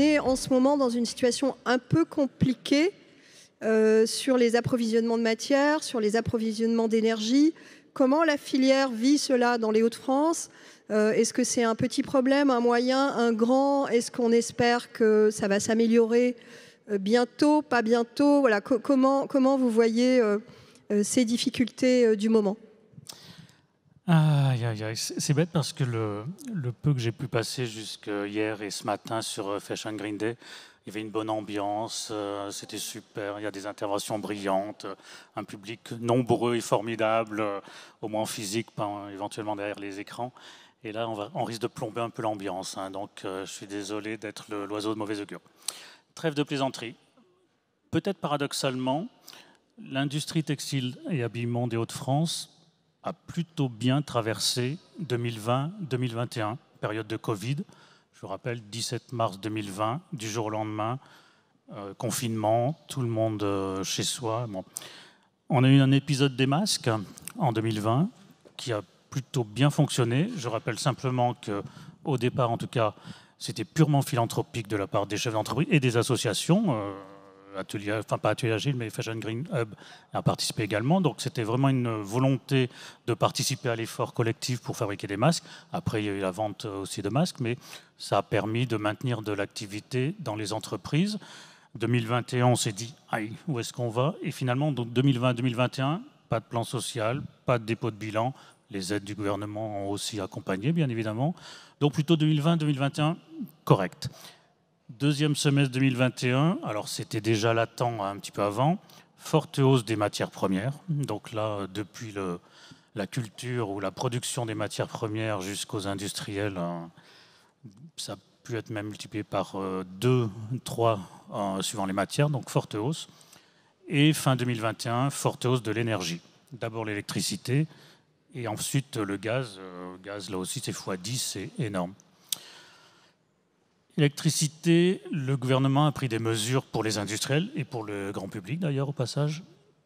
est en ce moment dans une situation un peu compliquée euh, sur les approvisionnements de matières, sur les approvisionnements d'énergie. Comment la filière vit cela dans les Hauts-de-France euh, Est-ce que c'est un petit problème, un moyen, un grand Est-ce qu'on espère que ça va s'améliorer euh, bientôt, pas bientôt voilà, comment, comment vous voyez ces difficultés du moment c'est bête parce que le, peu que j'ai pu passer jusque hier et ce matin sur euh, Fashion Green Day, il y avait une bonne ambiance, euh, c'était super, il y a des interventions brillantes, euh, un public nombreux et formidable, au moins physique, pas éventuellement derrière les écrans. Et là, on, va, on risque de plomber un peu l'ambiance, hein. donc je suis désolé d'être l'oiseau de mauvaise augure. Trêve de plaisanterie. Peut-être paradoxalement, l'industrie textile et habillement des Hauts-de-France a plutôt bien traversé 2020-2021, période de Covid. Je vous rappelle, 17 mars 2020, du jour au lendemain, euh, confinement, tout le monde euh, chez soi. Bon. On a eu un épisode des masques en 2020 qui a plutôt bien fonctionné. Je rappelle simplement que, au départ en tout cas, c'était purement philanthropique de la part des chefs d'entreprise et des associations. Euh, euh, atelier, enfin pas Atelier Agile, mais Fashion Green Hub a participé également. Donc c'était vraiment une volonté de participer à l'effort collectif pour fabriquer des masques. Après, il y a eu la vente euh, aussi de masques, mais ça a permis de maintenir de l'activité dans les entreprises. 2021, on s'est dit, aïe, où est-ce qu'on va Et finalement, 2020-2021, pas de plan social, pas de dépôt de bilan. Les aides du gouvernement ont aussi accompagné, bien évidemment. Donc plutôt 2020-2021, correct. Deuxième semestre 2021, alors c'était déjà latent un petit peu avant, forte hausse des matières premières. Donc là, depuis le, la culture ou la production des matières premières jusqu'aux industriels, hein, ça a pu être même multiplié par 2, euh, 3 euh, suivant les matières, donc forte hausse. Et fin 2021, forte hausse de l'énergie. D'abord l'électricité et ensuite le gaz. Euh, le gaz, là aussi, c'est x10, c'est énorme. L'électricité, le gouvernement a pris des mesures pour les industriels et pour le grand public d'ailleurs au passage,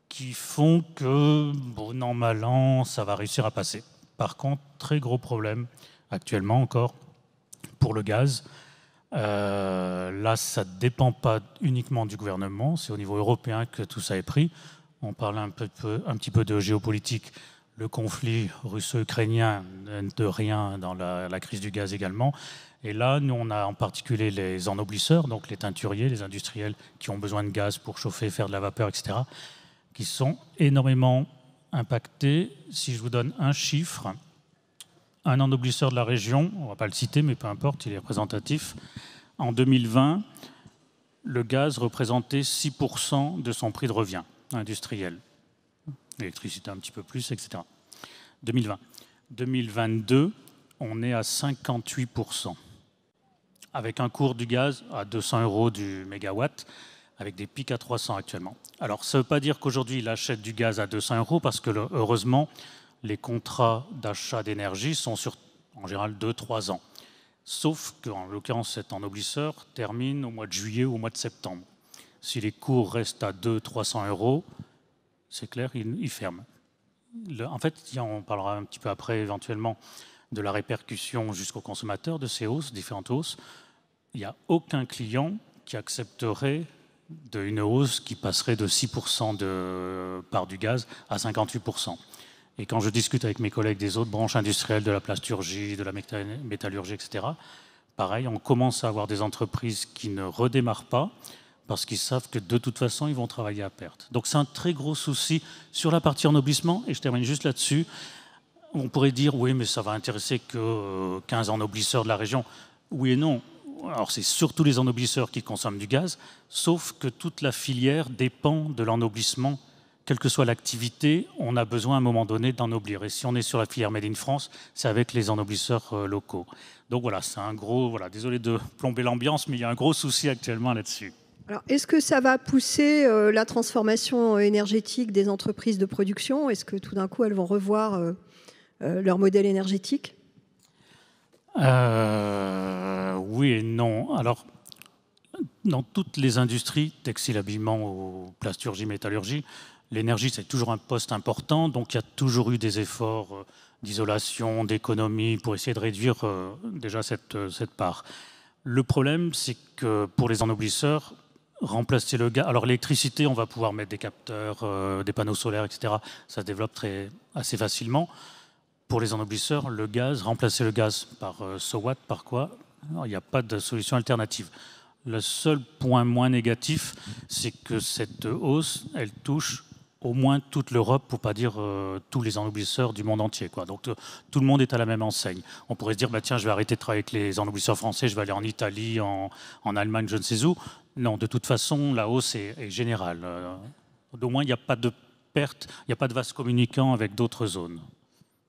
qui font que, bon an, mal ça va réussir à passer. Par contre, très gros problème actuellement encore pour le gaz. Euh, là, ça ne dépend pas uniquement du gouvernement, c'est au niveau européen que tout ça est pris. On parle un, peu, un petit peu de géopolitique le conflit russo-ukrainien de rien dans la, la, crise du gaz également. Et là, nous, on a en particulier les ennoblisseurs, donc les teinturiers, les industriels qui ont besoin de gaz pour chauffer, faire de la vapeur, etc., qui sont énormément impactés. Si je vous donne un chiffre, un ennoblisseur de la région, on ne va pas le citer, mais peu importe, il est représentatif, en 2020, le gaz représentait 6% de son prix de revient industriel l'électricité un petit peu plus, etc. 2020. 2022, on est à 58%, avec un cours du gaz à 200 euros du mégawatt, avec des pics à 300 actuellement. Alors, ça ne veut pas dire qu'aujourd'hui, il achète du gaz à 200 euros, parce que heureusement, les contrats d'achat d'énergie sont en général, 2-3 ans. Sauf qu'en l'occurrence, cet ennoblisseur termine au mois de juillet ou au mois de septembre. Si les cours restent à 2, 300 euros, c'est clair, il ferme. ferment. en fait, on parlera un petit peu après éventuellement de la répercussion jusqu'au consommateur de ces hausses, différentes hausses. Il n'y a aucun client qui accepterait de une hausse qui passerait de 6% de euh, part du gaz à 58%. Et quand je discute avec mes collègues des autres branches industrielles, de la plasturgie, de la métallurgie, etc., pareil, on commence à avoir des entreprises qui ne redémarrent pas, parce qu'ils savent que de toute façon, ils vont travailler à perte. Donc c'est un très gros souci sur la partie ennoblissement, et je termine juste là-dessus. On pourrait dire, oui, mais ça va intéresser que 15 euh, ennoblisseurs de la région. Oui et non. Alors c'est surtout les ennoblisseurs qui consomment du gaz, sauf que toute la filière dépend de l'ennoblissement. Quelle que soit l'activité, on a besoin à un moment donné d'ennoblir. Et si on est sur la filière Made in France, c'est avec les ennoblisseurs euh, locaux. Donc voilà, c'est un gros... Voilà, désolé de plomber l'ambiance, mais il y a un gros souci actuellement là-dessus. Est-ce que ça va pousser euh, la transformation énergétique des entreprises de production Est-ce que tout d'un coup, elles vont revoir euh, euh, leur modèle énergétique Oui et non. Alors, dans toutes les industries, textile, habillement plasturgie, métallurgie, l'énergie, c'est toujours un poste important. Donc, il y a toujours eu des efforts d'isolation, d'économie pour essayer de réduire déjà cette, cette part. Le problème, c'est que pour les ennoblisseurs, remplacer le gaz. Alors l'électricité, on va pouvoir mettre des capteurs, euh, des panneaux solaires, etc. Ça se développe très, assez facilement. Pour les ennoblisseurs, le gaz, remplacer le gaz par euh, what par quoi Il n'y a pas de solution alternative. Le seul point moins négatif, c'est que cette hausse, elle touche au moins toute l'Europe, pour pas dire euh, tous les ennoblisseurs du monde entier. Donc euh, tout le monde est à la même enseigne. On pourrait se dire, bah, tiens, je vais arrêter de travailler avec les ennoblisseurs français, je vais aller en Italie, en Allemagne, je ne sais où. Non, de toute façon, la hausse est, générale. Euh, au moins, il n'y a pas de perte, il n'y a pas de vaste communicant avec d'autres zones.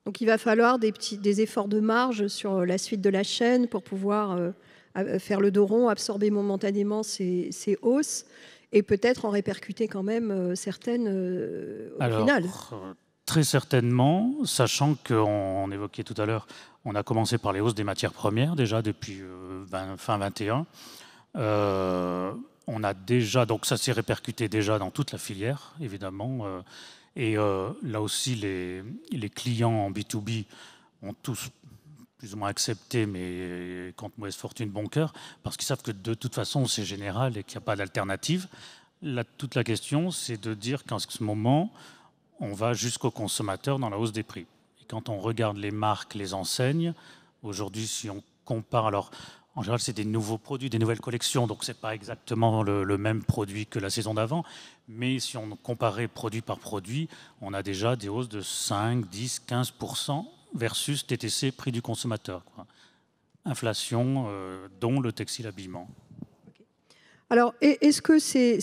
Donc il va falloir des, petits, des efforts de marge sur euh, la suite de la chaîne pour pouvoir euh, faire le dos rond, absorber momentanément ces, hausses et peut-être en répercuter quand même certaines au final. Très certainement, sachant qu'on évoquait tout à l'heure, on a commencé par les hausses des matières premières déjà depuis fin 21. Euh, on a déjà, donc ça s'est répercuté déjà dans toute la filière, évidemment. Euh, et euh, là aussi, les, les, clients en B2B ont tous plus ou moins accepté mais comptes mauvaise fortune bon cœur, parce qu'ils savent que de toute façon, c'est général et qu'il n'y a pas d'alternative. Là, toute la question, c'est de dire qu'en ce moment, on va jusqu'au consommateur dans la hausse des prix. Et quand on regarde les marques, les enseignes, aujourd'hui, si on compare, alors en général, c'est des nouveaux produits, des nouvelles collections, donc ce n'est pas exactement le, même produit que la saison d'avant. Mais si on comparait produit par produit, on a déjà des hausses de 5, 10, 15 versus TTC, prix du consommateur. Inflation, euh, dont le textile habillement. Alors, est-ce que ces,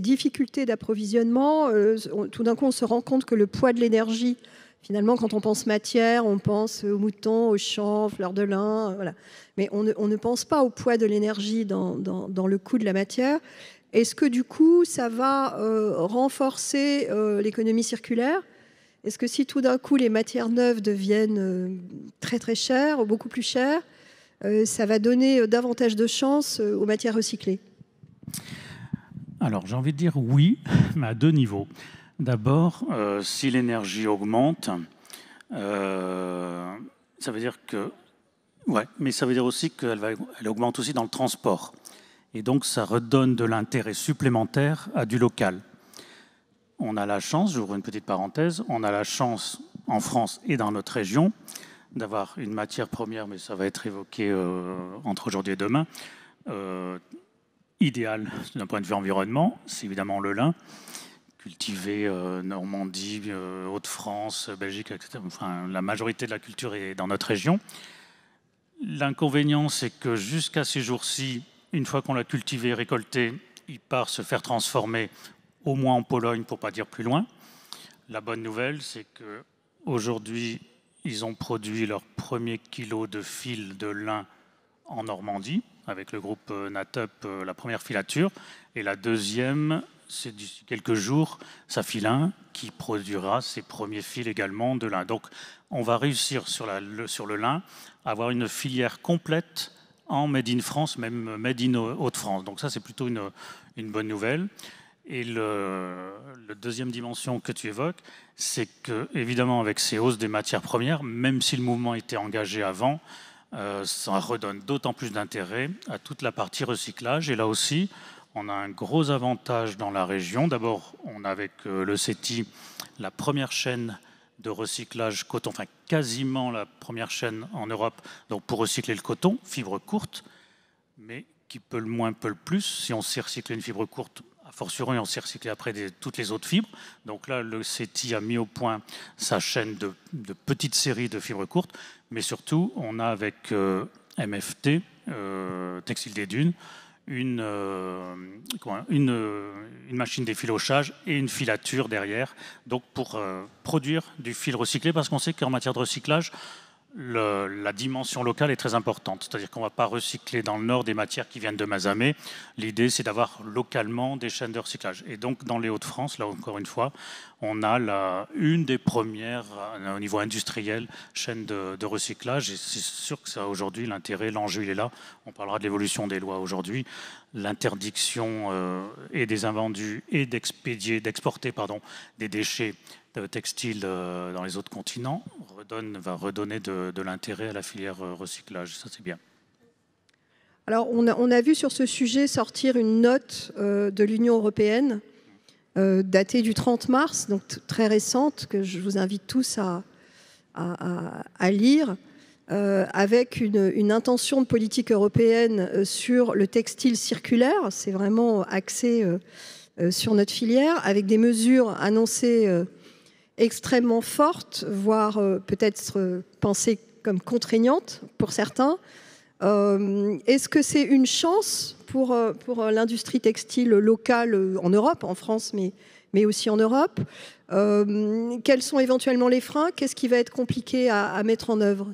difficultés d'approvisionnement, euh, tout d'un coup, on se rend compte que le poids de l'énergie Finalement, quand on pense matière, on pense aux moutons, aux champs, aux fleurs de lin, euh, voilà. Mais on ne, pense pas au poids de l'énergie dans, le coût de la matière. Est-ce que du coup, ça va euh, renforcer euh, l'économie circulaire Est-ce que si tout d'un coup, les matières neuves deviennent très très chères, beaucoup plus chères, ça va donner davantage de chance aux matières recyclées Alors, j'ai envie de dire oui, mais à deux niveaux. D'abord, euh, si l'énergie augmente, euh, ça veut dire que. Ouais, mais ça veut dire aussi qu'elle elle augmente aussi dans le transport. Et donc, ça redonne de l'intérêt supplémentaire à du local. On a la chance, j'ouvre une petite parenthèse, on a la chance en France et dans notre région d'avoir une matière première, mais ça va être évoqué euh, entre aujourd'hui et demain, euh, idéale d'un point de vue environnement, c'est évidemment le lin cultivée euh, Normandie, euh, Haute-France, Belgique, etc. Enfin, la majorité de la culture est dans notre région. L'inconvénient, c'est que jusqu'à ces jours-ci, une fois qu'on l'a cultivé et récolté, il part se faire transformer au moins en Pologne, pour pas dire plus loin. La bonne nouvelle, c'est que aujourd'hui, ils ont produit leur premier kilo de fil de lin en Normandie avec le groupe euh, Natup, la première filature, et la deuxième c'est quelques jours, sa filin qui produira ses premiers fils également de lin. Donc on va réussir sur, le, lin à avoir une filière complète en Made in France, même Made in Haute-France. Donc ça c'est plutôt une, bonne nouvelle. Et la deuxième dimension que tu évoques, c'est que évidemment avec ces hausses des matières premières, même si le mouvement était engagé avant, euh, ça redonne d'autant plus d'intérêt à toute la partie recyclage. Et là aussi, on a un gros avantage dans la région. D'abord, on a avec euh, le CETI la première chaîne de recyclage coton, enfin quasiment la première chaîne en Europe donc pour recycler le coton, fibre courte, mais qui peut le moins, peut le plus. Si on sait recycler une fibre courte, à fortiori on sait recycler après toutes les autres fibres. Donc là, le CETI a mis au point sa chaîne de, petites séries de fibres courtes, mais surtout, on a avec euh, MFT, euh, Textile des Dunes, une, euh, une, euh, une, machine d'effilochage et une filature derrière, donc pour euh, produire du fil recyclé, parce qu'on sait qu'en matière de recyclage, la dimension locale est très importante. C'est-à-dire qu'on ne va pas recycler dans le Nord des matières qui viennent de Mazamé. L'idée, c'est d'avoir localement des chaînes de recyclage. Et donc, dans les Hauts-de-France, là encore une fois, on a une des premières, euh, au niveau industriel, chaînes de, recyclage. Et c'est sûr que ça, aujourd'hui, l'intérêt, l'enjeu, il est là. On parlera de l'évolution des lois aujourd'hui. L'interdiction euh, et des invendus et d'expédier, d'exporter pardon, des déchets euh, textile euh, dans les autres continents redonne, va redonner de, l'intérêt à la filière euh, recyclage. Ça, c'est bien. Alors, on a, on a, vu sur ce sujet sortir une note de l'Union européenne datée du 30 mars, donc très récente, que je vous invite tous à, lire, avec une, intention de politique européenne sur le textile circulaire. C'est vraiment axé sur notre filière, avec des mesures annoncées extrêmement forte, voire euh, peut-être euh, pensée comme contraignante pour certains. Euh, est-ce que c'est une chance pour, pour l'industrie textile locale en Europe, en France, mais, mais aussi en Europe Quels sont éventuellement les freins Qu'est-ce qui va être compliqué à, mettre en œuvre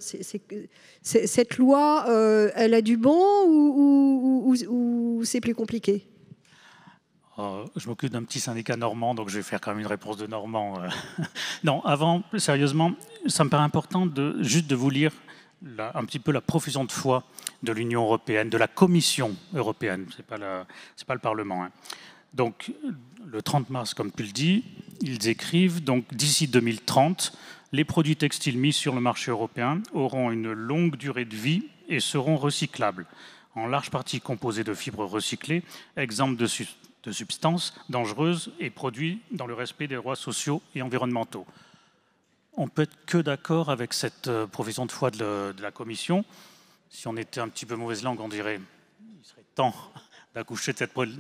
Cette loi, elle a du bon ou c'est plus compliqué euh, je m'occupe d'un petit syndicat normand, donc je vais faire quand même une réponse de normand. Euh. non, avant, sérieusement, ça me paraît important de, juste de vous lire un petit peu la profusion de foi de l'Union européenne, de la Commission européenne, ce n'est pas, pas le Parlement. Hein. Donc, le 30 mars, comme tu le dis, ils écrivent, donc d'ici 2030, les produits textiles mis sur le marché européen auront une longue durée de vie et seront recyclables, en large partie composés de fibres recyclées, exemple de, de substances dangereuses et produits dans le respect des droits sociaux et environnementaux. On peut être que d'accord avec cette euh, provision de foi de, la Commission. Si on était un petit peu mauvaise langue, on dirait il serait temps d'accoucher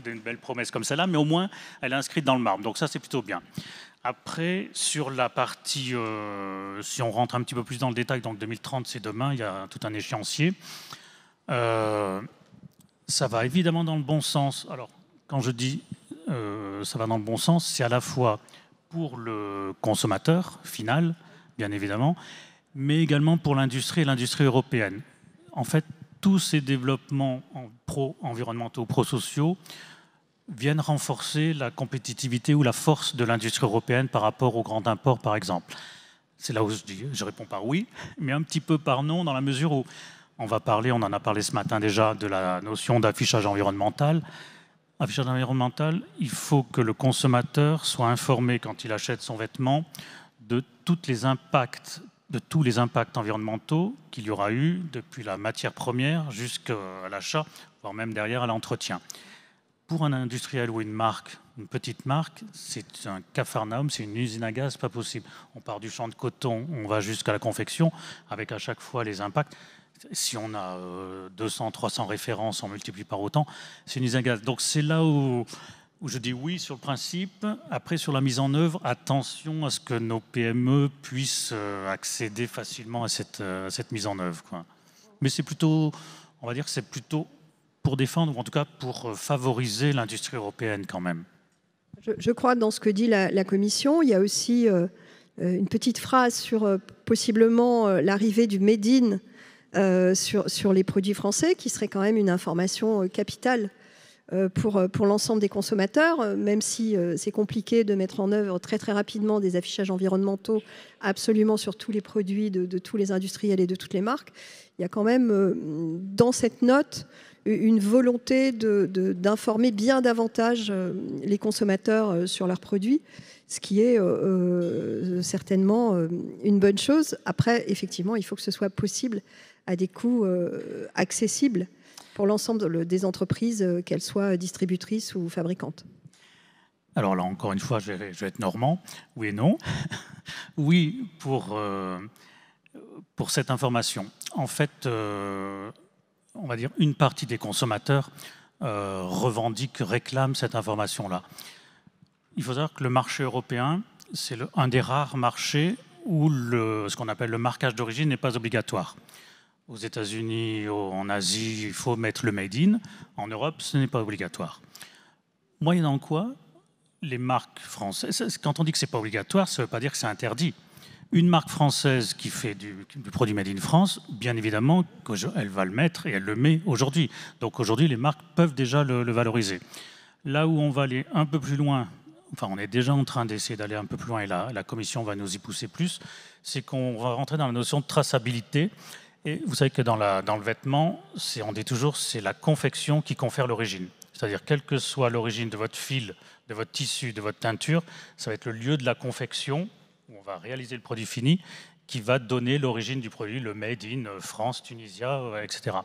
d'une belle promesse comme celle-là, mais au moins elle est inscrite dans le marbre. Donc ça, c'est plutôt bien. Après, sur la partie, euh, si on rentre un petit peu plus dans le détail, donc 2030, c'est demain, il y a tout un échéancier. Euh, ça va évidemment dans le bon sens. Alors, quand je dis euh, ça va dans le bon sens, c'est à la fois pour le consommateur final, bien évidemment, mais également pour l'industrie et l'industrie européenne. En fait, tous ces développements pro-environnementaux, pro-sociaux, viennent renforcer la compétitivité ou la force de l'industrie européenne par rapport aux grands import, par exemple. C'est là où je, je réponds par oui, mais un petit peu par non, dans la mesure où on va parler, on en a parlé ce matin déjà, de la notion d'affichage environnemental affichage environnemental, il faut que le consommateur soit informé quand il achète son vêtement de tous les impacts de tous les impacts environnementaux qu'il y aura eu depuis la matière première jusqu'à l'achat, voire même derrière à l'entretien. Pour un industriel ou une marque, une petite marque, c'est un cafarnaum, c'est une usine à gaz, pas possible. On part du champ de coton, on va jusqu'à la confection, avec à chaque fois les impacts si on a 200, euh, 300 références, on multiplie par autant, c'est une usine à gaz. Donc c'est là où, je dis oui sur le principe. Après, sur la mise en œuvre, attention à ce que nos PME puissent euh, accéder facilement euh, à cette, mise en œuvre. Mais c'est plutôt, on va dire que c'est plutôt pour défendre, ou en tout cas pour favoriser l'industrie européenne quand même. Je, crois dans ce que dit la, Commission, il y a aussi une petite phrase sur possiblement l'arrivée du Médine euh, sur, sur, les produits français, qui serait quand même une information euh, capitale euh, pour, pour l'ensemble des consommateurs, même si c'est compliqué de mettre en œuvre très très rapidement des affichages environnementaux absolument sur tous les produits de, tous les industriels et de toutes les marques. Il y a quand même dans cette note une volonté d'informer de, bien davantage les consommateurs sur leurs produits, ce qui est certainement une bonne chose. Après, effectivement, il faut que ce soit possible à des coûts euh, accessibles pour l'ensemble des entreprises, euh, qu'elles soient distributrices ou fabricantes Alors là, encore une fois, je vais, être normand. Oui et non. oui, pour, euh, pour cette information. En fait, on va dire une partie des consommateurs revendiquent, revendique, réclame cette information-là. Il faut savoir que le marché européen, c'est un des rares marchés où le, ce qu'on appelle le marquage d'origine n'est pas obligatoire aux États-Unis, en Asie, il faut mettre le made in. En Europe, ce n'est pas obligatoire. Moyennant quoi, les marques françaises, quand on dit que ce n'est pas obligatoire, ça ne veut pas dire que c'est interdit. Une marque française qui fait du, produit made in France, bien évidemment, elle va le mettre et elle le met aujourd'hui. Donc aujourd'hui, les marques peuvent déjà le, valoriser. Là où on va aller un peu plus loin, enfin on est déjà en train d'essayer d'aller un peu plus loin et la commission va nous y pousser plus, c'est qu'on va rentrer dans la notion de traçabilité. Et vous savez que dans, la, dans le vêtement, on dit toujours c'est la confection qui confère l'origine. C'est-à-dire, quelle que soit l'origine de votre fil, de votre tissu, de votre teinture, ça va être le lieu de la confection où on va réaliser le produit fini qui va donner l'origine du produit, le made in France, Tunisia, euh, etc.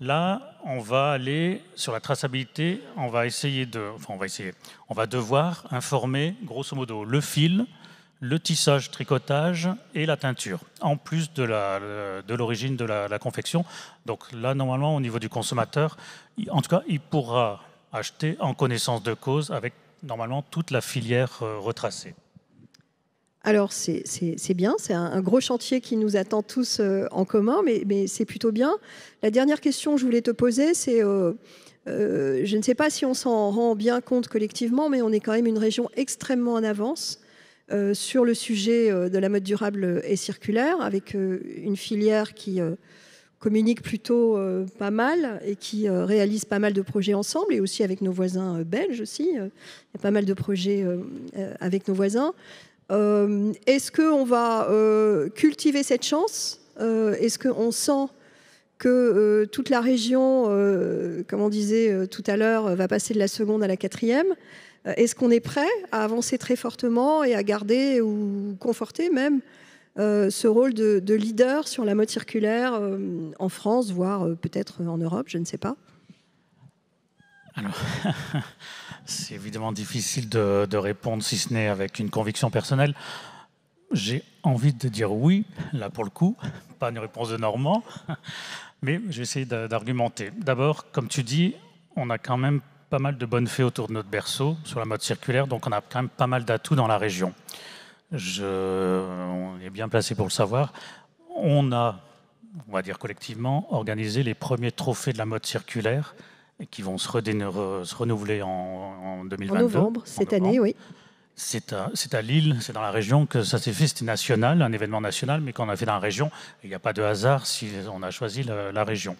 Là, on va aller sur la traçabilité, on va essayer de, enfin, on va essayer, on va devoir informer, grosso modo, le fil, le tissage, tricotage et la teinture, en plus de l'origine de, la, confection. Donc là, normalement, au niveau du consommateur, en tout cas, il pourra acheter en connaissance de cause avec normalement toute la filière euh, retracée. Alors c'est bien, c'est un, gros chantier qui nous attend tous euh, en commun, mais, c'est plutôt bien. La dernière question que je voulais te poser, c'est... Euh, je ne sais pas si on s'en rend bien compte collectivement, mais on est quand même une région extrêmement en avance euh, sur le sujet euh, de la mode durable et circulaire, avec euh, une filière qui communique plutôt pas mal et qui réalise pas mal de projets ensemble, et aussi avec nos voisins belges aussi. Il y a pas mal de projets avec nos voisins. Est-ce qu'on va cultiver cette chance Est-ce qu'on sent que toute la région, comme on disait tout à l'heure, va passer de la seconde à la quatrième. Euh, est-ce qu'on est prêt à avancer très fortement et à garder ou conforter même euh, ce rôle de, leader sur la mode circulaire euh, en France, voire peut-être en Europe, je ne sais pas Alors, c'est évidemment difficile de, répondre, si ce n'est avec une conviction personnelle. J'ai envie de dire oui, là pour le coup, pas une réponse de Normand, mais j'essaie d'argumenter. D'abord, comme tu dis, on a quand même pas mal de bonnes fées autour de notre berceau sur la mode circulaire, donc on a quand même pas mal d'atouts dans la région. Je, on est bien placé pour le savoir. On a, on va dire collectivement, organisé les premiers trophées de la mode circulaire qui vont se, se renouveler en, 2022. En novembre, cette année, oui. C'est à, Lille, c'est dans la région que ça s'est fait. C'était national, un événement national, mais qu'on a fait dans la région. Il n'y a pas de hasard si on a choisi la région.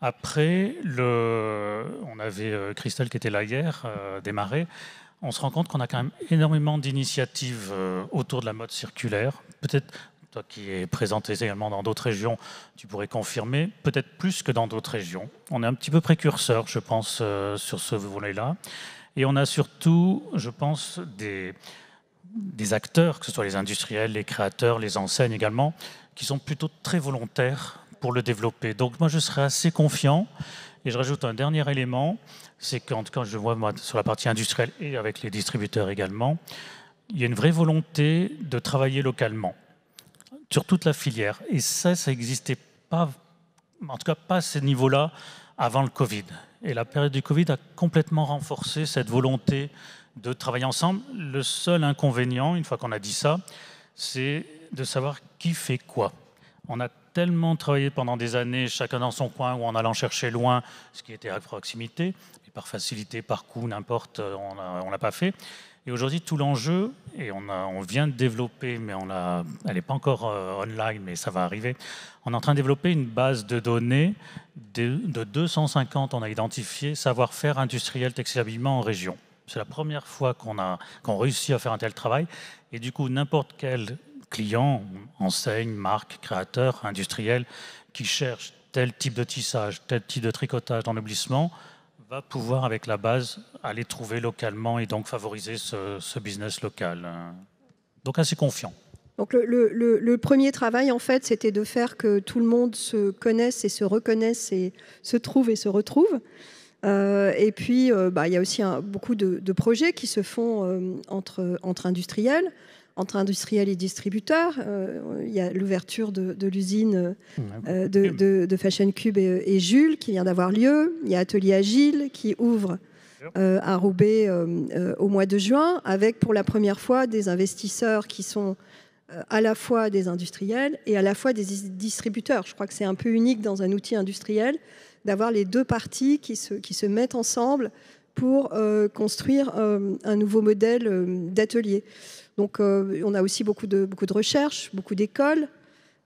Après, le, on avait euh, Christelle qui était là hier, euh, démarrée. démarré. On se rend compte qu'on a quand même énormément d'initiatives euh, autour de la mode circulaire. Peut-être, toi qui es présenté également dans d'autres régions, tu pourrais confirmer, peut-être plus que dans d'autres régions. On est un petit peu précurseur, je pense, sur ce volet-là. Et on a surtout, je pense, des, des acteurs, que ce soit les industriels, les créateurs, les enseignes également, qui sont plutôt très volontaires le développer. Donc moi, je serais assez confiant. Et je rajoute un dernier élément, c'est quand, quand je vois moi, sur la partie industrielle et avec les distributeurs également, il y a une vraie volonté de travailler localement sur toute la filière. Et ça, ça n'existait pas, en tout cas pas à ce niveau-là avant le Covid. Et la période du Covid a complètement renforcé cette volonté de travailler ensemble. Le seul inconvénient, une fois qu'on a dit ça, c'est de savoir qui fait quoi. On a tellement travaillé pendant des années, chacun dans son coin ou en allant chercher loin, ce qui était à proximité, et par facilité, par coût, n'importe, euh, on ne l'a pas fait. Et aujourd'hui, tout l'enjeu, et on, a, on, vient de développer, mais on la elle n'est pas encore euh, online, mais ça va arriver, on est en train de développer une base de données de, de 250, on a identifié, savoir-faire industriel textile habillement en région. C'est la première fois qu'on a, qu'on réussit à faire un tel travail. Et du coup, n'importe quel clients, enseignes, marques, créateurs, industriels, qui cherchent tel type de tissage, tel type de tricotage d'ennoblissement, va pouvoir, avec la base, aller trouver localement et donc favoriser ce, business local. Donc assez confiant. Donc le, premier travail, en fait, c'était de faire que tout le monde se connaisse et se reconnaisse et se trouve et se retrouve. Euh, et puis, euh, bah, il y a aussi beaucoup de, projets qui se font euh, entre industriels entre industriels et distributeurs. Euh, il y a l'ouverture de, l'usine euh, mmh, euh, mmh. de, Fashion Cube et, Jules qui vient d'avoir lieu. Il y a Atelier Agile qui ouvre à Roubaix au mois de juin, avec pour la première fois des investisseurs qui sont à la fois des industriels et à la fois des distributeurs. Je crois que c'est un peu unique dans un outil industriel d'avoir les deux parties qui qui se mettent ensemble pour construire un nouveau modèle d'atelier. Donc euh, on a aussi beaucoup de, beaucoup de recherches, beaucoup d'écoles,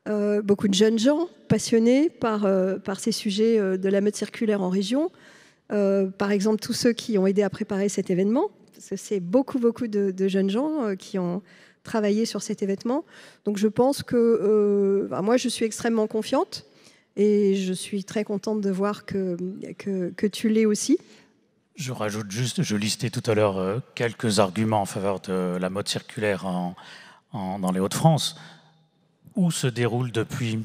euh, beaucoup de jeunes gens passionnés par, euh, par ces sujets de la mode circulaire en région. par exemple, tous ceux qui ont aidé à préparer cet événement, parce que c'est beaucoup, beaucoup de, jeunes gens qui ont travaillé sur cet événement. Donc je pense que moi, je suis extrêmement confiante. Et je suis très contente de voir que tu l'es aussi. Je rajoute juste, je listais tout à l'heure euh, quelques arguments en faveur de la mode circulaire dans les Hauts-de-France, où se déroulent depuis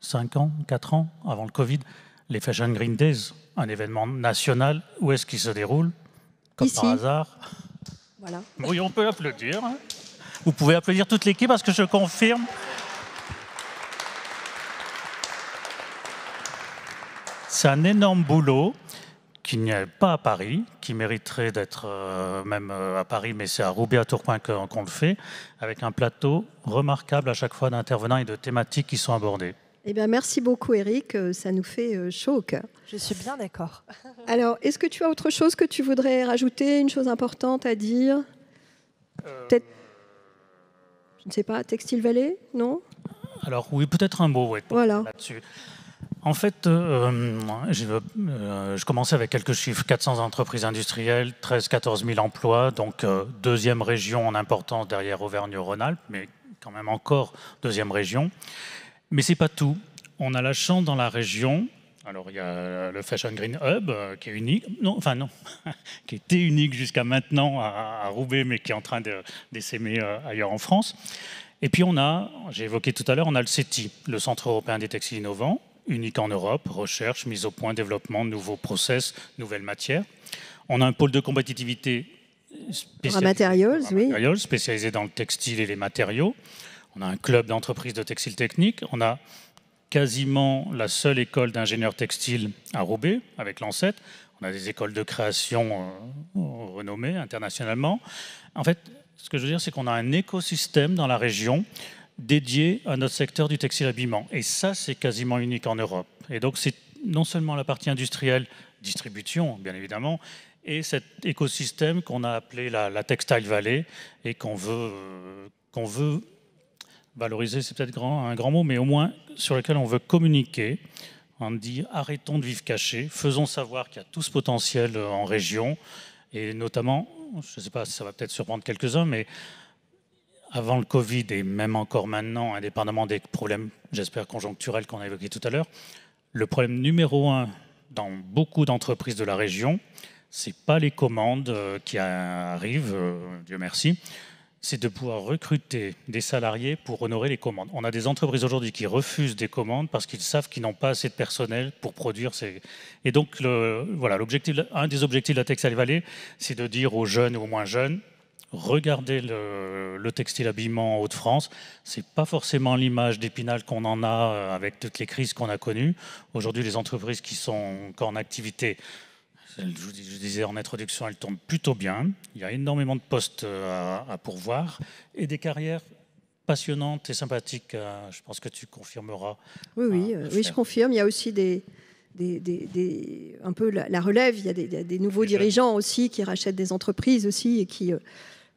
5 ans, 4 ans, avant le Covid, les Fashion Green Days, un événement national. Où est-ce qu'il se déroule Comme par hasard. Voilà. Oui, on peut applaudir. Hein. Vous pouvez applaudir toute l'équipe parce que je confirme. C'est un énorme boulot qui n'y pas à Paris, qui mériterait d'être euh, même euh, à Paris, mais c'est à Roubaix, à Tourcoing euh, qu'on le fait, avec un plateau remarquable à chaque fois d'intervenants et de thématiques qui sont abordées. Eh bien, merci beaucoup, Eric. Ça nous fait chaud au cœur. Je suis bien d'accord. Alors, est-ce que tu as autre chose que tu voudrais rajouter, une chose importante à dire Peut-être, je ne sais pas, Textile Valley, non Alors, oui, peut-être un mot voilà. là-dessus. En fait, euh, euh, je, euh, je, commençais avec quelques chiffres 400 entreprises industrielles, 13-14 000 emplois, donc deuxième région en importance derrière Auvergne-Rhône-Alpes, mais quand même encore deuxième région. Mais c'est pas tout. On a la chance dans la région. Alors il y a le Fashion Green Hub qui est unique, non, enfin non, qui était unique jusqu'à maintenant à, Roubaix, mais qui est en train de de, ailleurs en France. Et puis on a, j'ai évoqué tout à l'heure, on a le CETI, le Centre européen des textiles innovants, unique en Europe, recherche, mise au point, développement, nouveaux process, nouvelles matières. On a un pôle de compétitivité spécialisé, dans le textile et les matériaux. On a un club d'entreprises de textile technique. On a quasiment la seule école d'ingénieurs textiles à Roubaix, avec l'ancêtre. On a des écoles de création euh, renommées internationalement. En fait, ce que je veux dire, c'est qu'on a un écosystème dans la région dédié à notre secteur du textile habillement. Et ça, c'est quasiment unique en Europe. Et donc, c'est non seulement la partie industrielle, distribution, bien évidemment, et cet écosystème qu'on a appelé la, Textile Valley et qu'on veut, euh, qu'on veut valoriser, c'est peut-être grand, un grand mot, mais au moins sur lequel on veut communiquer. On dit arrêtons de vivre caché, faisons savoir qu'il y a tout ce potentiel euh, en région, et notamment, je ne sais pas si ça va peut-être surprendre quelques-uns, mais avant le Covid et même encore maintenant, indépendamment des problèmes, j'espère, conjoncturels qu'on a évoqués tout à l'heure, le problème numéro un dans beaucoup d'entreprises de la région, c'est pas les commandes euh, qui arrivent, euh, Dieu merci, c'est de pouvoir recruter des salariés pour honorer les commandes. On a des entreprises aujourd'hui qui refusent des commandes parce qu'ils savent qu'ils n'ont pas assez de personnel pour produire ces... Et donc, le, voilà, l'objectif, un des objectifs de la Tech Valley, c'est de dire aux jeunes ou aux moins jeunes, regardez le, textile habillement en Haute-France, c'est pas forcément l'image d'Épinal qu'on en a euh, avec toutes les crises qu'on a connues. Aujourd'hui, les entreprises qui sont encore en activité, je, disais en introduction, elles tournent plutôt bien. Il y a énormément de postes euh, à, pourvoir et des carrières passionnantes et sympathiques. Euh, je pense que tu confirmeras. Oui, oui, oui je confirme. Il y a aussi des, un peu la, relève. Il y a des, nouveaux dirigeants aussi qui rachètent des entreprises aussi et qui,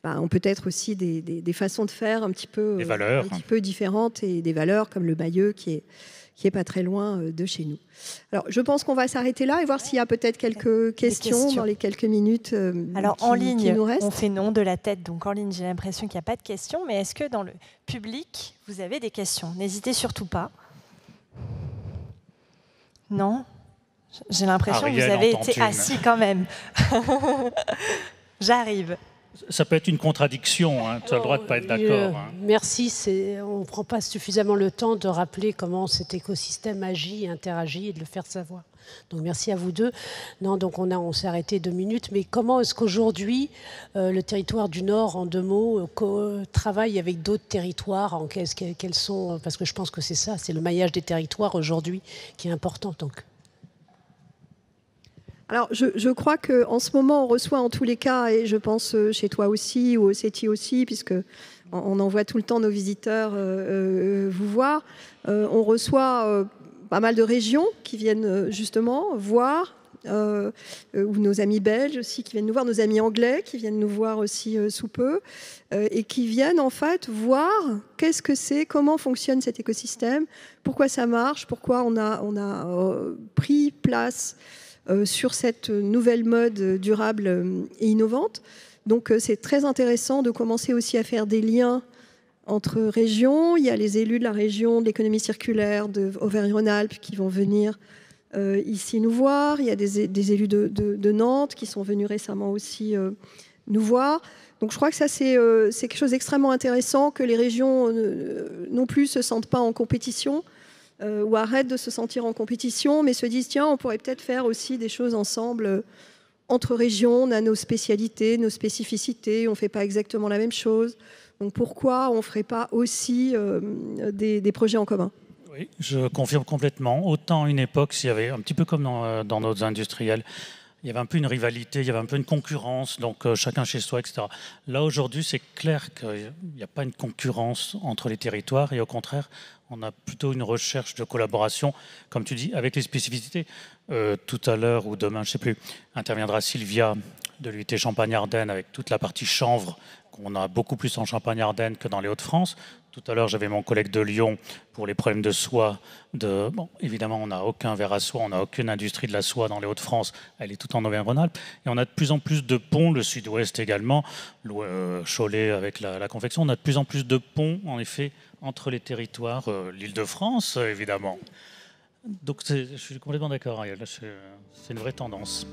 bah, ont peut-être aussi des, façons de faire un petit peu, euh, un petit peu différentes et des valeurs comme le Bayeux qui est qui est pas très loin euh, de chez nous. Alors, je pense qu'on va s'arrêter là et voir s'il y a peut-être quelques questions, dans les quelques minutes euh, Alors, en ligne, on fait non de la tête, donc en ligne, j'ai l'impression qu'il n'y a pas de questions, mais est-ce que dans le public, vous avez des questions N'hésitez surtout pas. Non J'ai l'impression que vous avez été assis quand même. J'arrive. Ça peut être une contradiction, hein. tu as le droit de ne pas être oh, d'accord. Hein. Merci, on ne prend pas suffisamment le temps de rappeler comment cet écosystème agit interagit et de le faire savoir. Donc merci à vous deux. Non, donc on, on s'est arrêté deux minutes, mais comment est-ce qu'aujourd'hui euh, le territoire du Nord, en deux mots, euh, euh, travaille avec d'autres territoires en sont, Parce que je pense que c'est ça, c'est le maillage des territoires aujourd'hui qui est important. Donc alors, je, crois qu'en ce moment, on reçoit en tous les cas, et je pense euh, chez toi aussi ou au CETI aussi, puisque on, envoie tout le temps nos visiteurs euh, euh, vous voir, on reçoit pas mal de régions qui viennent justement voir. ou nos amis belges aussi qui viennent nous voir, nos amis anglais qui viennent nous voir aussi sous peu, et qui viennent en fait voir qu'est-ce que c'est, comment fonctionne cet écosystème, pourquoi ça marche, pourquoi on a, on a pris place euh, sur cette nouvelle mode durable et innovante. Donc euh, c'est très intéressant de commencer aussi à faire des liens entre régions. Il y a les élus de la région de l'économie circulaire de Auvergne-Rhône-Alpes qui vont venir euh, ici nous voir. Il y a des, élus de, Nantes qui sont venus récemment aussi nous voir. Donc je crois que ça c'est quelque chose d'extrêmement intéressant que les régions non plus se sentent pas en compétition, euh, ou arrêtent de se sentir en compétition, mais se disent tiens, on pourrait peut-être faire aussi des choses ensemble euh, entre régions. On a nos spécialités, nos spécificités, on ne fait pas exactement la même chose. Donc pourquoi on ne ferait pas aussi euh, des, projets en commun Oui, je confirme complètement. Autant une époque, s'il y avait un petit peu comme dans, dans nos industriels, il y avait un peu une rivalité, il y avait un peu une concurrence, donc euh, chacun chez soi, etc. Là, aujourd'hui, c'est clair qu'il n'y a pas une concurrence entre les territoires, et au contraire, on a plutôt une recherche de collaboration, comme tu dis, avec les spécificités. Euh, tout à l'heure ou demain, je ne sais plus, interviendra Sylvia de l'UT Champagne-Ardenne avec toute la partie chanvre on a beaucoup plus en Champagne-Ardenne que dans les Hauts-de-France. Tout à l'heure, j'avais mon collègue de Lyon pour les problèmes de soie. De... évidemment, on n'a aucun verre à soie, on n'a aucune industrie de la soie dans les Hauts-de-France. Elle est tout en Auvergne-Rhône-Alpes. Et on a de plus en plus de ponts, le sud-ouest également, euh, Cholet avec la, confection. On a de plus en plus de ponts, en effet, entre les territoires, euh, l'île de France, évidemment. Donc je suis complètement d'accord, c'est une vraie tendance.